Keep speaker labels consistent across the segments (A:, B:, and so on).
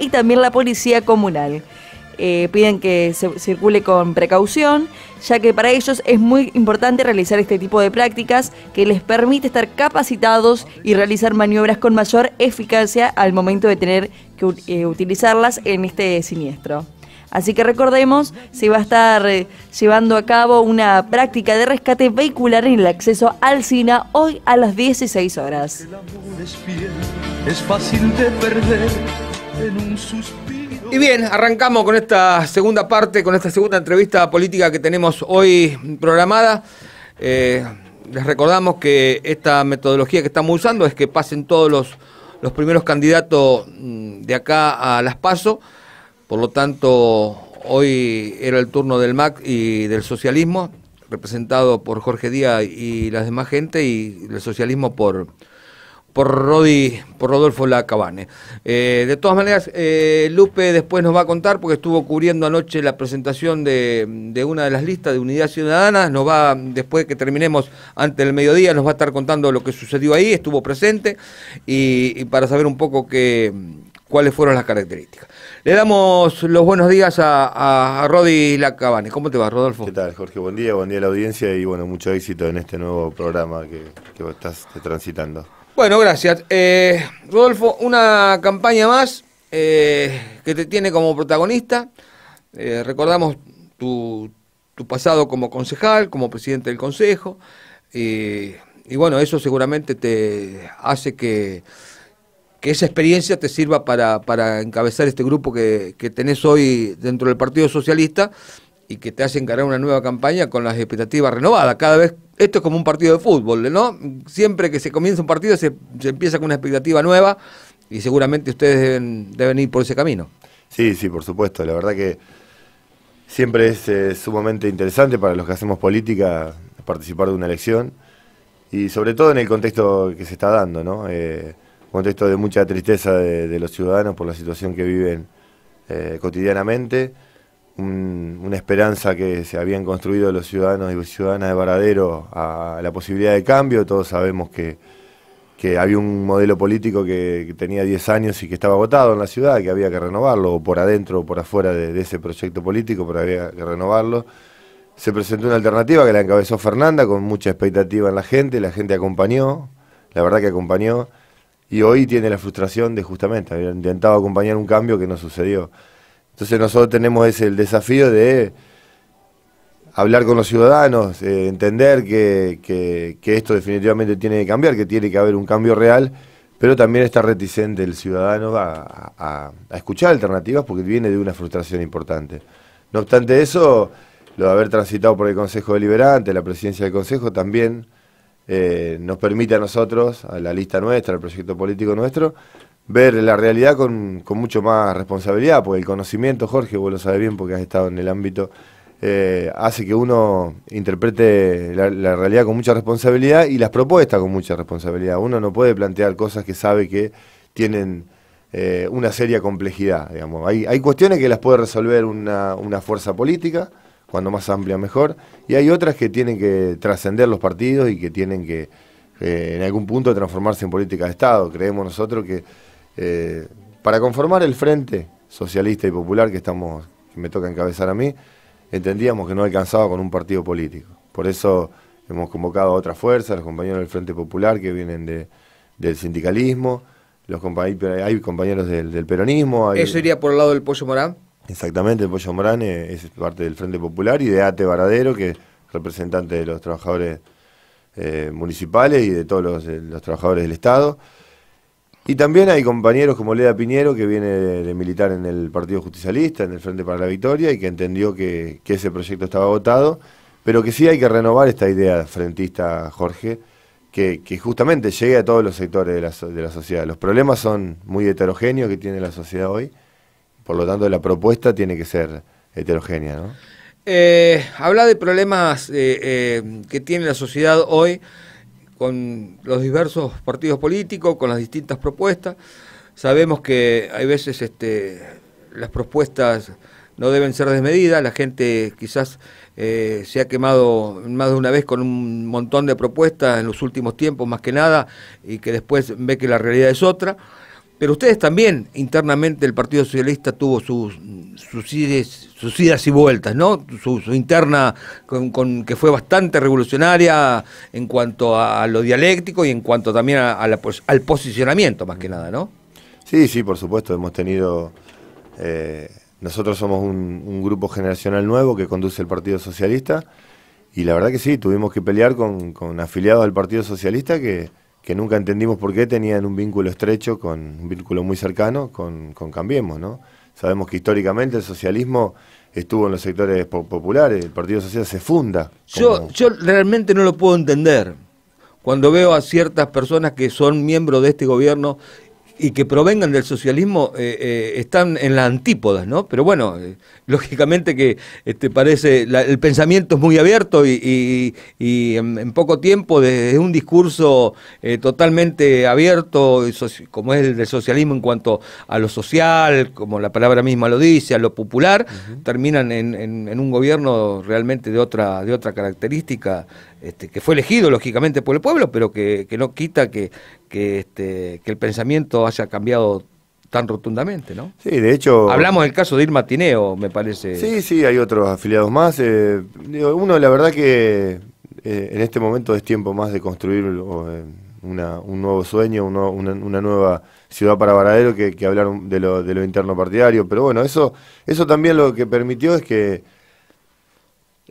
A: y también la policía comunal. Eh, piden que se circule con precaución, ya que para ellos es muy importante realizar este tipo de prácticas que les permite estar capacitados y realizar maniobras con mayor eficacia al momento de tener que eh, utilizarlas en este siniestro. Así que recordemos, se va a estar eh, llevando a cabo una práctica de rescate vehicular en el acceso al SINA hoy a las 16 horas. es, es fácil de perder y bien, arrancamos con esta segunda parte, con esta segunda entrevista política que tenemos hoy programada. Eh, les recordamos que esta metodología que estamos usando es que pasen todos los, los primeros candidatos mm, de acá a las PASO. Por lo tanto, hoy era el turno del MAC y del socialismo, representado por Jorge Díaz y las demás gente, y el socialismo por, por Rodi, por Rodolfo Lacabane. Eh, de todas maneras, eh, Lupe después nos va a contar, porque estuvo cubriendo anoche la presentación de, una de las listas de Unidad Ciudadana, nos va, después que terminemos antes del mediodía, nos va a estar contando lo que sucedió ahí, estuvo presente, y, para saber un poco qué cuáles fueron las características. Le damos los buenos días a, a, Rodi Lacabane. ¿Cómo te va,
B: Rodolfo? ¿Qué tal, Jorge? Buen día, buen día a la audiencia y bueno, mucho éxito en este nuevo programa que estás transitando.
A: Bueno, gracias. Eh, Rodolfo, una campaña más eh, que te tiene como protagonista. Eh, recordamos tu, pasado como concejal, como presidente del consejo, y, bueno, eso seguramente te hace que, esa experiencia te sirva para, encabezar este grupo que, que, tenés hoy dentro del Partido Socialista y que te hace encarar una nueva campaña con las expectativas renovadas. Cada vez esto es como un partido de fútbol, ¿no?
B: Siempre que se comienza un
A: partido se, empieza con una expectativa nueva y seguramente ustedes
B: deben, ir por ese camino. Sí, sí, por supuesto. La verdad que siempre es eh, sumamente interesante para los que hacemos política participar de una elección y sobre todo en el contexto que se está dando, ¿no? Eh, contexto de mucha tristeza de, los ciudadanos por la situación que viven eh, cotidianamente una esperanza que se habían construido los ciudadanos y ciudadanas de Varadero a, la posibilidad de cambio. Todos sabemos que, había un modelo político que, tenía 10 años y que estaba agotado en la ciudad, que había que renovarlo, o por adentro o por afuera de, de ese proyecto político, pero había que renovarlo. Se presentó una alternativa que la encabezó Fernanda con mucha expectativa en la gente, la gente acompañó, la verdad que acompañó, y hoy tiene la frustración de justamente haber intentado acompañar un cambio que no sucedió. Entonces nosotros tenemos ese, el desafío de hablar con los ciudadanos, eh, entender que, esto definitivamente tiene que cambiar, que tiene que haber un cambio real, pero también está reticente el ciudadano a, a, escuchar alternativas porque viene de una frustración importante. No obstante eso, lo de haber transitado por el Consejo Deliberante, la presidencia del Consejo, también eh, nos permite a nosotros, a la lista nuestra, al proyecto político nuestro, ver la realidad con, con, mucho más responsabilidad, porque el conocimiento, Jorge, vos lo sabes bien porque has estado en el ámbito, eh, hace que uno interprete la, realidad con mucha responsabilidad y las propuestas con mucha responsabilidad. Uno no puede plantear cosas que sabe que tienen eh, una seria complejidad. Digamos. Hay, hay, cuestiones que las puede resolver una, una fuerza política, cuando más amplia mejor, y hay otras que tienen que trascender los partidos y que tienen que... Eh, en algún punto transformarse en política de Estado. Creemos nosotros que eh, para conformar el frente socialista y popular que estamos, que me toca encabezar a mí, entendíamos que no alcanzaba con un partido político. Por eso hemos convocado a otras fuerzas, los compañeros del Frente Popular que vienen del sindicalismo, los compañeros, hay compañeros del, peronismo. ¿Eso
A: iría por el lado del Pollo Morán?
B: Exactamente, el Pollo Morán es, parte del Frente Popular y de Ate Varadero, que es representante de los trabajadores eh, municipales y de todos los trabajadores del Estado. Y también hay compañeros como Leda Piñero, que viene de militar en el Partido Justicialista, en el Frente para la Victoria, y que entendió que, ese proyecto estaba agotado, pero que sí hay que renovar esta idea frentista, Jorge, que, justamente llegue a todos los sectores de la, sociedad. Los problemas son muy heterogéneos que tiene la sociedad hoy, por lo tanto la propuesta tiene que ser heterogénea. ¿no?
A: Eh, habla de problemas eh, eh, que tiene la sociedad hoy con los diversos partidos políticos, con las distintas propuestas. Sabemos que hay veces este, las propuestas no deben ser desmedidas, la gente quizás eh, se ha quemado más de una vez con un montón de propuestas en los últimos tiempos, más que nada, y que después ve que la realidad es otra. Pero ustedes también, internamente, el Partido Socialista tuvo sus, sus, idas y vueltas, ¿no? Su, interna con, que fue bastante revolucionaria en cuanto a, lo dialéctico y en cuanto también a, al posicionamiento, más que nada, ¿no?
B: Sí, sí, por supuesto, hemos tenido... Eh, nosotros somos un, grupo generacional nuevo que conduce el Partido Socialista y la verdad que sí, tuvimos que pelear con afiliados del Partido Socialista que que nunca entendimos por qué tenían un vínculo estrecho, con un vínculo muy cercano con, Cambiemos, ¿no? Sabemos que históricamente el socialismo estuvo en los sectores populares, el Partido Social se funda. yo realmente no lo puedo entender.
A: Cuando veo a ciertas personas que son miembros de este gobierno y que provengan del socialismo eh, eh, están en las antípodas, ¿no? Pero bueno, eh, lógicamente que te este, parece, el pensamiento es muy abierto y, en, poco tiempo, desde un discurso totalmente abierto, como es el del socialismo en cuanto a lo social, como la palabra misma lo dice, a lo popular, terminan en, en, un gobierno realmente de otra, de otra característica este, que fue elegido lógicamente por el pueblo, pero que, no quita que, este, que, el pensamiento haya cambiado tan rotundamente, ¿no? Sí, de hecho... Hablamos del caso de Irma Tineo, me parece. Sí,
B: sí, hay otros afiliados más. Eh, uno, la verdad que eh, en este momento es tiempo más de construir eh, un nuevo sueño, una, nueva ciudad para Varadero que, que hablar de lo, de lo interno partidario. Pero bueno, eso, eso también lo que permitió es que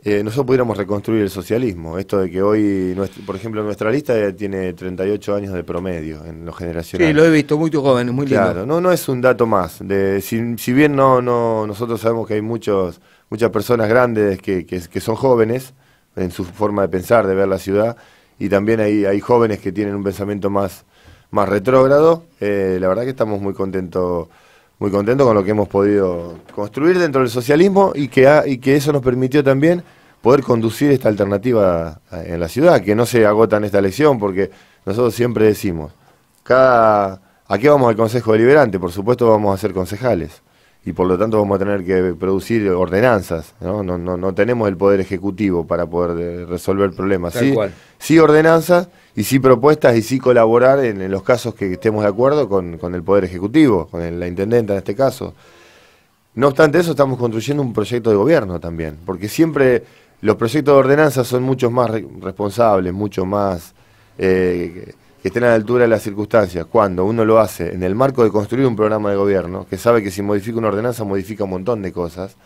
B: eh, nosotros pudiéramos reconstruir el socialismo. Esto de que hoy, por ejemplo, nuestra lista tiene 38 años de promedio en los generaciones. Sí, lo
A: he visto, muchos jóvenes, muy lindo. Claro,
B: no, no es un dato más. si, bien no, nosotros sabemos que hay muchos, muchas personas grandes que, son jóvenes en su forma de pensar, de ver la ciudad, y también hay, jóvenes que tienen un pensamiento más, más retrógrado, eh, la verdad que estamos muy contentos muy contento con lo que hemos podido construir dentro del socialismo y que, y que eso nos permitió también poder conducir esta alternativa en la ciudad, que no se agota en esta elección, porque nosotros siempre decimos, cada, ¿a qué vamos al Consejo Deliberante? Por supuesto vamos a ser concejales y por lo tanto vamos a tener que producir ordenanzas. No, no, tenemos el poder ejecutivo para poder eh, resolver problemas. Tal sí, sí ordenanzas y sí propuestas y sí colaborar en, los casos que estemos de acuerdo con, el poder ejecutivo, con la intendenta en este caso. No obstante eso, estamos construyendo un proyecto de gobierno también, porque siempre los proyectos de ordenanzas son muchos más responsables, mucho más... Eh, que estén a la altura de las circunstancias, cuando uno lo hace en el marco de construir un programa de gobierno, que sabe que si modifica una ordenanza modifica un montón de cosas,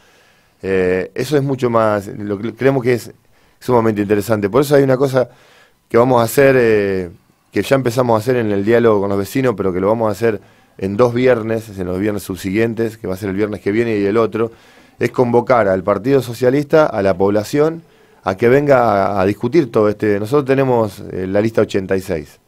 B: eh, eso es mucho más, lo que creemos que es sumamente interesante. Por eso hay una cosa que vamos a hacer, eh, que ya empezamos a hacer en el diálogo con los vecinos, pero que lo vamos a hacer en dos viernes, en los viernes subsiguientes, que va a ser el viernes que viene y el otro, es convocar al Partido Socialista, a la población, a que venga a, discutir todo este. Nosotros tenemos eh, la lista 86.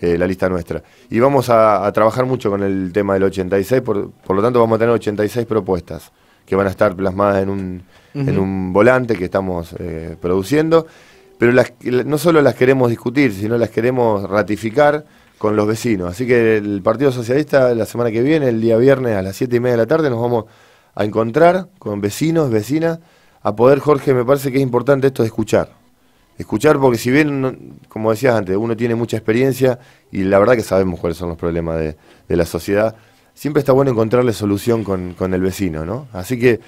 B: Eh, la lista nuestra. Y vamos a, trabajar mucho con el tema del 86, por, por, lo tanto vamos a tener 86 propuestas que van a estar plasmadas en un, en un volante que estamos eh, produciendo, pero las, no solo las queremos discutir, sino las queremos ratificar con los vecinos. Así que el Partido Socialista la semana que viene, el día viernes a las 7 y media de la tarde, nos vamos a encontrar con vecinos, vecinas, a poder, Jorge, me parece que es importante esto de escuchar escuchar, porque si bien, como decías antes, uno tiene mucha experiencia y la verdad que sabemos cuáles son los problemas de, la sociedad, siempre está bueno encontrarle solución con, el vecino, ¿no? Así que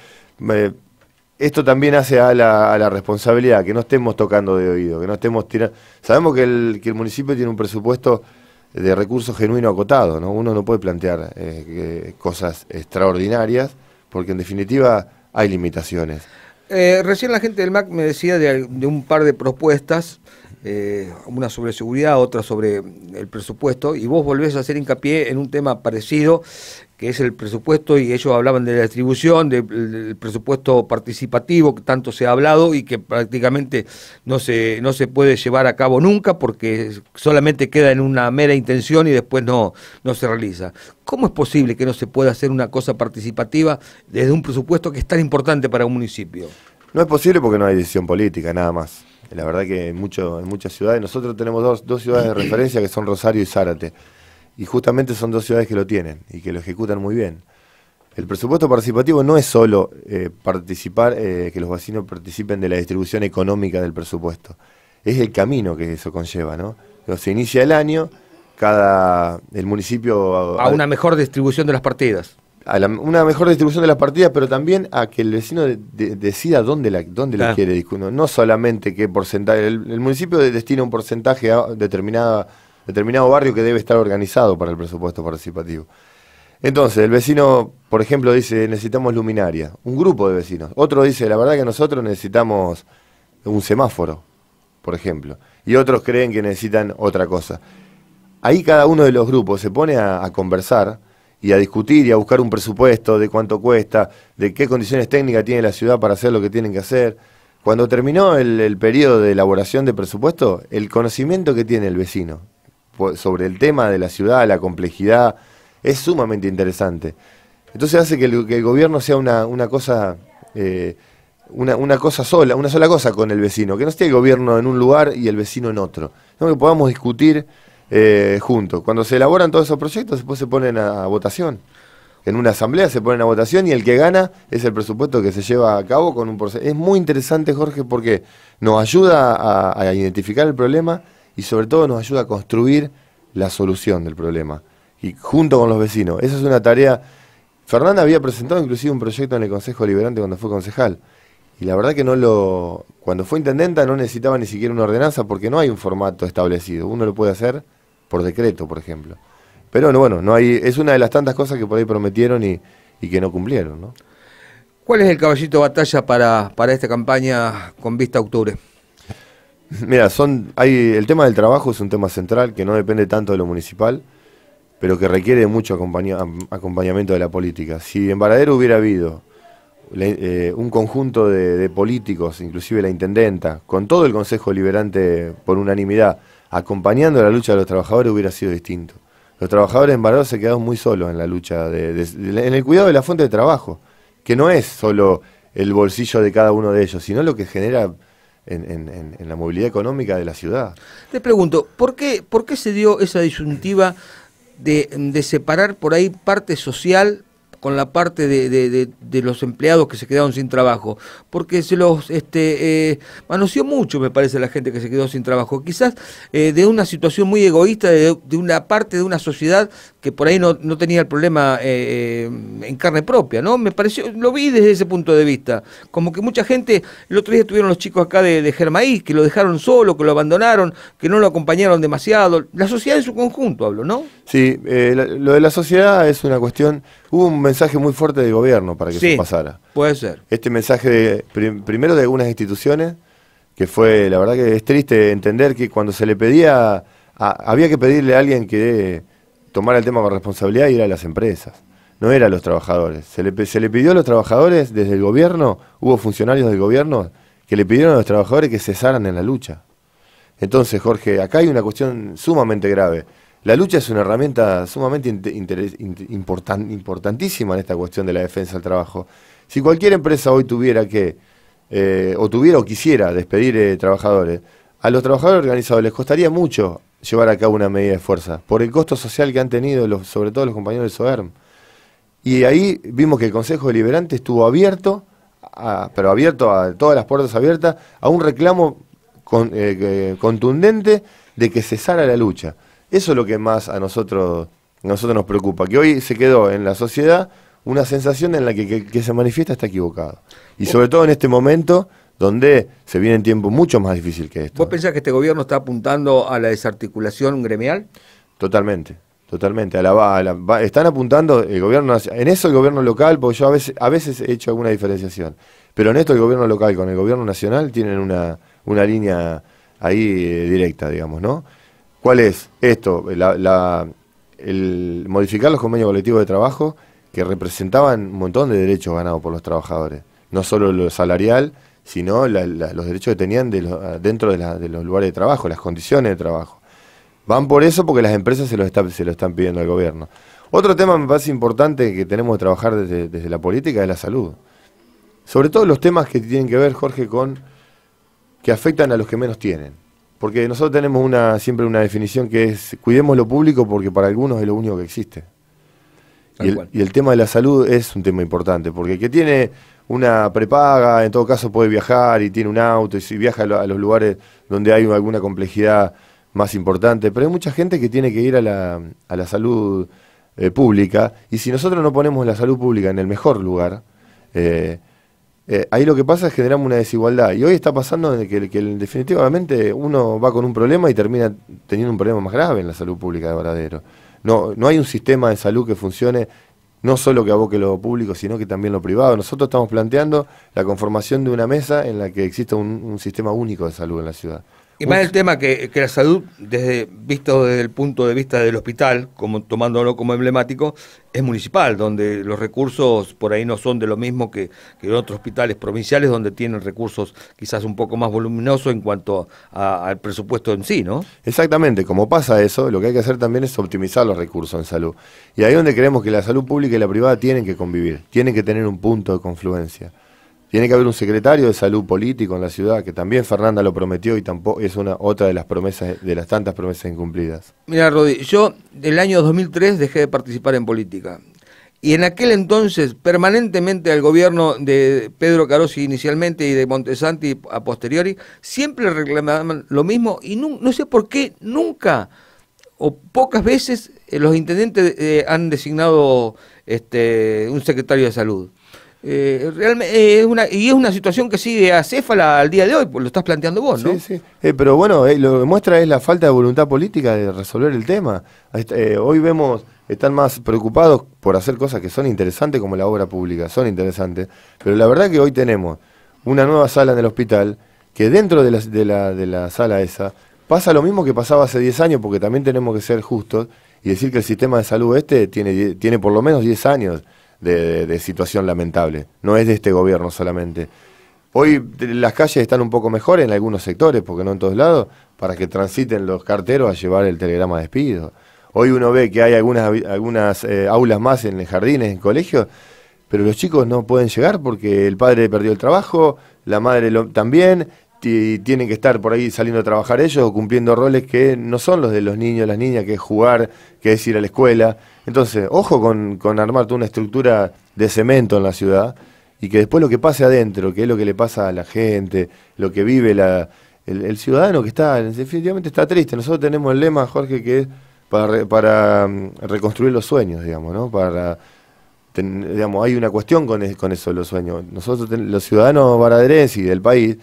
B: esto también hace a la, responsabilidad, que no estemos tocando de oído, que no estemos tirando... Sabemos que el, municipio tiene un presupuesto de recursos genuino acotado, ¿no? Uno no puede plantear eh, cosas extraordinarias, porque en definitiva hay limitaciones.
A: Eh, recién la gente del MAC me decía de, un par de propuestas, eh, una sobre seguridad, otra sobre el presupuesto, y vos volvés a hacer hincapié en un tema parecido que es el presupuesto, y ellos hablaban de la distribución, del presupuesto participativo que tanto se ha hablado y que prácticamente no se, no se puede llevar a cabo nunca porque solamente queda en una mera intención y después no, no se realiza. ¿Cómo es posible que no se pueda hacer una cosa participativa desde un presupuesto que es tan importante para un municipio?
B: No es posible porque no hay decisión política, nada más. La verdad que en, en muchas ciudades, nosotros tenemos dos, dos ciudades de referencia que son Rosario y Zárate y justamente son dos ciudades que lo tienen y que lo ejecutan muy bien. El presupuesto participativo no es solo eh, participar, eh, que los vecinos participen de la distribución económica del presupuesto, es el camino que eso conlleva, ¿no? se inicia el año, cada el municipio a, una
A: mejor distribución de las partidas.
B: A una mejor distribución de las partidas, pero también a que el vecino decida dónde la, dónde la quiere. No, solamente qué porcentaje, el, el municipio destina un porcentaje a determinada determinado barrio que debe estar organizado para el presupuesto participativo. Entonces, el vecino, por ejemplo, dice, necesitamos luminaria, un grupo de vecinos. Otro dice, la verdad que nosotros necesitamos un semáforo, por ejemplo. Y otros creen que necesitan otra cosa. Ahí cada uno de los grupos se pone a, conversar y a discutir y a buscar un presupuesto de cuánto cuesta, de qué condiciones técnicas tiene la ciudad para hacer lo que tienen que hacer. Cuando terminó el, el periodo de elaboración de presupuesto, el conocimiento que tiene el vecino sobre el tema de la ciudad, la complejidad, es sumamente interesante. Entonces hace que el, gobierno sea una, una cosa... Eh, una, cosa sola, una sola cosa con el vecino, que no esté el gobierno en un lugar y el vecino en otro, no, que podamos discutir eh, juntos. Cuando se elaboran todos esos proyectos, después se ponen a, votación en una asamblea se ponen a votación y el que gana es el presupuesto que se lleva a cabo con un proceso. Es muy interesante, Jorge, porque nos ayuda a identificar el problema y sobre todo nos ayuda a construir la solución del problema, y junto con los vecinos. Esa es una tarea... Fernanda había presentado inclusive un proyecto en el Consejo Liberante cuando fue concejal, y la verdad que no lo... Cuando fue intendenta no necesitaba ni siquiera una ordenanza porque no hay un formato establecido, uno lo puede hacer por decreto, por ejemplo. Pero bueno, no hay, es una de las tantas cosas que por ahí prometieron y, que no cumplieron,
A: ¿Cuál es el caballito de batalla para, para esta campaña
B: con vista a octubre? Mira, son, hay, el tema del trabajo es un tema central que no depende tanto de lo municipal, pero que requiere mucho acompañamiento de la política. Si en Varadero hubiera habido eh, un conjunto de, políticos, inclusive la intendenta, con todo el Consejo Liberante por unanimidad, acompañando la lucha de los trabajadores, hubiera sido distinto. Los trabajadores en Varadero se quedaron muy solos en la lucha, en el cuidado de la fuente de trabajo, que no es solo el bolsillo de cada uno de ellos, sino lo que genera en, la movilidad económica de la ciudad.
A: Te pregunto, ¿por qué, por qué se dio esa disyuntiva de separar por ahí parte social con la parte de, los empleados que se quedaron sin trabajo, porque se los este, eh, manoseó mucho, me parece, la gente que se quedó sin trabajo. Quizás eh, de una situación muy egoísta, de, una parte de una sociedad que por ahí no, tenía el problema eh, en carne propia, ¿no? Me pareció, lo vi desde ese punto de vista. Como que mucha gente, el otro día estuvieron los chicos acá de, de Germaí, que lo dejaron solo, que lo abandonaron, que no lo acompañaron demasiado. La sociedad en su conjunto, hablo, ¿no?
B: Sí, lo de la sociedad es una cuestión Hubo un mensaje muy fuerte del gobierno para que eso pasara. Puede ser. Este mensaje, primero de algunas instituciones, que fue, la verdad que es triste entender que cuando se le pedía, había que pedirle a alguien que tomara el tema con responsabilidad y era las empresas, no era los trabajadores. Se le, se le pidió a los trabajadores desde el gobierno, hubo funcionarios del gobierno que le pidieron a los trabajadores que cesaran en la lucha. Entonces, Jorge, acá hay una cuestión sumamente grave. La lucha es una herramienta sumamente importantísima en esta cuestión de la defensa del trabajo. Si cualquier empresa hoy tuviera que, eh, o tuviera o quisiera despedir eh, trabajadores, a los trabajadores organizados les costaría mucho llevar a cabo una medida de fuerza, por el costo social que han tenido, sobre todo los compañeros de SOERM. Y ahí vimos que el Consejo Deliberante estuvo abierto, pero abierto a todas las puertas abiertas, a un reclamo eh, contundente de que cesara la lucha. Eso es lo que más a nosotros, nosotros nos preocupa, que hoy se quedó en la sociedad una sensación en la que, que, que se manifiesta está equivocado. Y sobre todo en este momento donde se viene un tiempo mucho más difícil que esto. ¿Vos pensás que este gobierno está apuntando a la desarticulación gremial? Totalmente, totalmente. A la, están apuntando el gobierno en eso el gobierno local, porque yo a veces, a veces he hecho alguna diferenciación, pero en esto el gobierno local con el gobierno nacional tienen una, línea ahí eh, directa, digamos, ¿no? ¿Cuál es? Esto, el modificar los convenios colectivos de trabajo que representaban un montón de derechos ganados por los trabajadores, no solo lo salarial, sino los derechos que tenían dentro de, los lugares de trabajo, las condiciones de trabajo. Van por eso porque las empresas se lo, están pidiendo al gobierno. Otro tema me parece importante que tenemos que trabajar desde, desde la política es la salud. Sobre todo los temas que tienen que ver, Jorge, con que afectan a los que menos tienen porque nosotros tenemos una, siempre una definición que es cuidemos lo público porque para algunos es lo único que existe. Y el, tema de la salud es un tema importante, porque el que tiene una prepaga, en todo caso puede viajar y tiene un auto y si viaja a los lugares donde hay alguna complejidad más importante, pero hay mucha gente que tiene que ir a la, a la salud eh, pública y si nosotros no ponemos la salud pública en el mejor lugar, eh, eh, ahí lo que pasa es generamos una desigualdad. Y hoy está pasando en que, que definitivamente uno va con un problema y termina teniendo un problema más grave en la salud pública de verdadero. No, hay un sistema de salud que funcione no solo que aboque lo público, sino que también lo privado. Nosotros estamos planteando la conformación de una mesa en la que exista un sistema único de salud en la ciudad.
A: Y más el tema que, la salud, desde, visto desde el punto de vista del hospital, como tomándolo como emblemático, es municipal, donde los recursos por ahí no son de lo mismo que, en otros hospitales provinciales, donde tienen recursos quizás un poco más voluminosos en cuanto al presupuesto en sí, ¿no?
B: Exactamente, como pasa eso, lo que hay que hacer también es optimizar los recursos en salud. Y ahí donde creemos que la salud pública y la privada tienen que convivir, tienen que tener un punto de confluencia. Tiene que haber un secretario de salud político en la ciudad, que también Fernanda lo prometió y tampoco es una otra de las promesas de las tantas promesas incumplidas.
A: Mira, Rodi, yo el año 2003 dejé de participar en política. Y en aquel entonces, permanentemente al gobierno de Pedro Carosi inicialmente y de Montesanti a posteriori, siempre reclamaban lo mismo y no, sé por qué nunca o pocas veces eh, los intendentes eh, han designado este, un
B: secretario de salud.
A: Eh, eh, es una, y es una situación que sigue acéfala al día de hoy, pues lo estás planteando vos, ¿no? Sí, sí.
B: Eh, pero bueno, eh, lo que muestra es la falta de voluntad política de resolver el tema. hoy vemos, están más preocupados por hacer cosas que son interesantes como la obra pública, son interesantes. Pero la verdad que hoy tenemos una nueva sala en el hospital que dentro de la, de la, sala esa pasa lo mismo que pasaba hace 10 años, porque también tenemos que ser justos y decir que el sistema de salud este tiene, tiene por lo menos 10 años de, situación lamentable. No es de este gobierno solamente. Hoy las calles están un poco mejor en algunos sectores, porque no en todos lados, para que transiten los carteros a llevar el telegrama de despido. Hoy uno ve que hay algunas, algunas eh, aulas más en jardines, en colegios, pero los chicos no pueden llegar porque el padre perdió el trabajo, la madre lo, también, ...y tienen que estar por ahí saliendo a trabajar ellos o cumpliendo roles que no son los de los niños, las niñas, que es jugar, que es ir a la escuela. Entonces, ojo con, con armarte una estructura de cemento en la ciudad y que después lo que pase adentro, que es lo que le pasa a la gente, lo que vive la, el, ciudadano que está, definitivamente está triste. Nosotros tenemos el lema, Jorge, que es para, para mm, reconstruir los sueños, digamos, ¿no? Para digamos, hay una cuestión con, con eso, los sueños. Nosotros, los ciudadanos varaderenses y del país,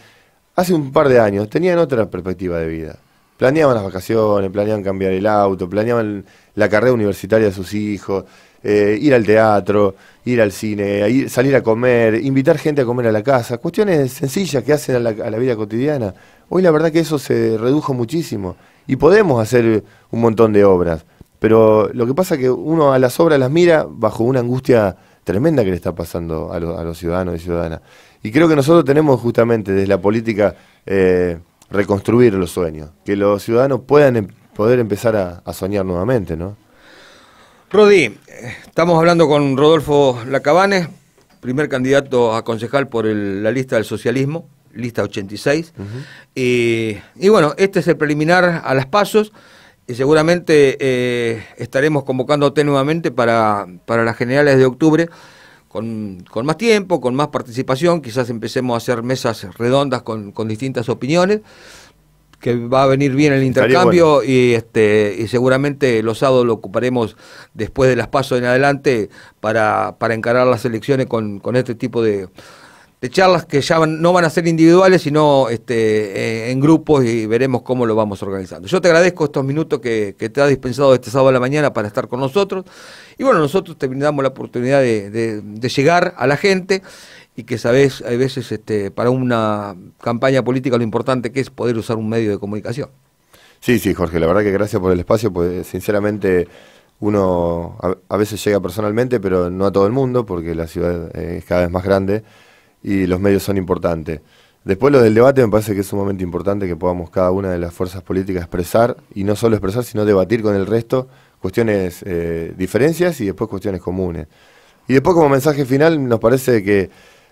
B: hace un par de años tenían otra perspectiva de vida. Planeaban las vacaciones, planeaban cambiar el auto, planeaban la carrera universitaria de sus hijos, eh, ir al teatro, ir al cine, salir a comer, invitar gente a comer a la casa. Cuestiones sencillas que hacen a la, a la vida cotidiana. Hoy la verdad que eso se redujo muchísimo. Y podemos hacer un montón de obras. Pero lo que pasa es que uno a las obras las mira bajo una angustia tremenda que le está pasando a, los ciudadanos y ciudadanas. Y creo que nosotros tenemos justamente desde la política eh, reconstruir los sueños, que los ciudadanos puedan em, poder empezar a, soñar nuevamente, ¿no?
A: Rodi, estamos hablando con Rodolfo Lacabanes, primer candidato a concejal por la lista del socialismo, lista 86. y bueno, este es el preliminar a las pasos y seguramente eh, estaremos convocándote nuevamente para, para, las generales de octubre con, más tiempo, con más participación, quizás empecemos a hacer mesas redondas con, distintas opiniones, que va a venir bien el intercambio y, este, y seguramente los sábados lo ocuparemos después de las pasos en adelante para, para encarar las elecciones con este tipo de charlas que ya no van a ser individuales, sino este, eh, en grupos y veremos cómo lo vamos organizando. Yo te agradezco estos minutos que, te ha dispensado este sábado a la mañana para estar con nosotros. Y bueno, nosotros te brindamos la oportunidad de, llegar a la gente y que sabes, hay veces este, para una campaña política lo importante que es poder usar un medio de comunicación.
B: Sí, sí, Jorge, la verdad que gracias por el espacio, pues sinceramente uno a veces llega personalmente, pero no a todo el mundo, porque la ciudad eh, es cada vez más grande y los medios son importantes. Después lo del debate me parece que es sumamente importante que podamos cada una de las fuerzas políticas expresar, y no solo expresar, sino debatir con el resto cuestiones, eh, diferencias y después cuestiones comunes. Y después como mensaje final nos parece que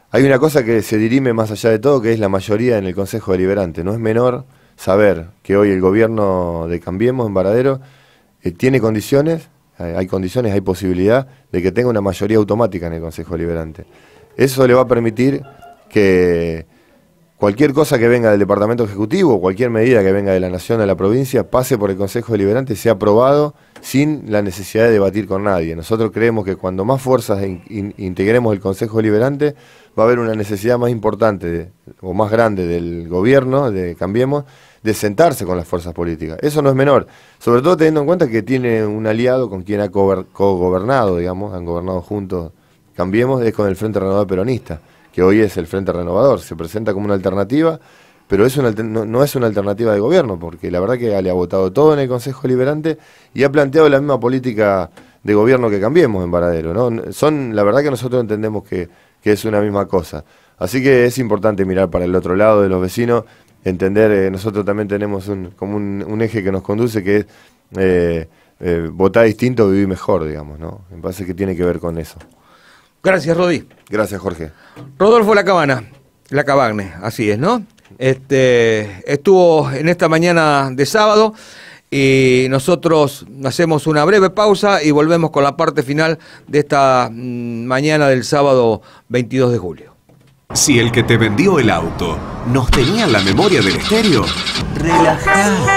B: hay una cosa que se dirime más allá de todo, que es la mayoría en el Consejo Deliberante. No es menor saber que hoy el gobierno de Cambiemos en Varadero eh, tiene condiciones, eh, hay condiciones, hay posibilidad de que tenga una mayoría automática en el Consejo Deliberante. Eso le va a permitir que cualquier cosa que venga del Departamento Ejecutivo, cualquier medida que venga de la Nación de la provincia, pase por el Consejo Deliberante, sea aprobado sin la necesidad de debatir con nadie. Nosotros creemos que cuando más fuerzas integremos el Consejo Deliberante, va a haber una necesidad más importante o más grande del gobierno, de Cambiemos, de sentarse con las fuerzas políticas. Eso no es menor, sobre todo teniendo en cuenta que tiene un aliado con quien ha co-gobernado, digamos, han gobernado juntos Cambiemos es con el Frente Renovador Peronista, que hoy es el Frente Renovador. Se presenta como una alternativa, pero es no, es una alternativa de gobierno, porque la verdad que le ha votado todo en el Consejo Liberante y ha planteado la misma política de gobierno que cambiemos en Varadero. Son, la verdad que nosotros entendemos que, es una misma cosa. Así que es importante mirar para el otro lado de los vecinos, entender, eh, nosotros también tenemos un, como un, eje que nos conduce que es... Eh, eh, votar distinto, vivir mejor, digamos, ¿no? Me parece que tiene que ver con eso. Gracias, Rodi. Gracias, Jorge. Rodolfo La Cabana, La Cabagne, así es, ¿no?
A: Este, estuvo en esta mañana de sábado y nosotros hacemos una breve pausa y volvemos con la parte final de esta mm, mañana del sábado 22 de julio. Si el que te vendió el auto nos tenía la memoria del estéreo,
B: relajado.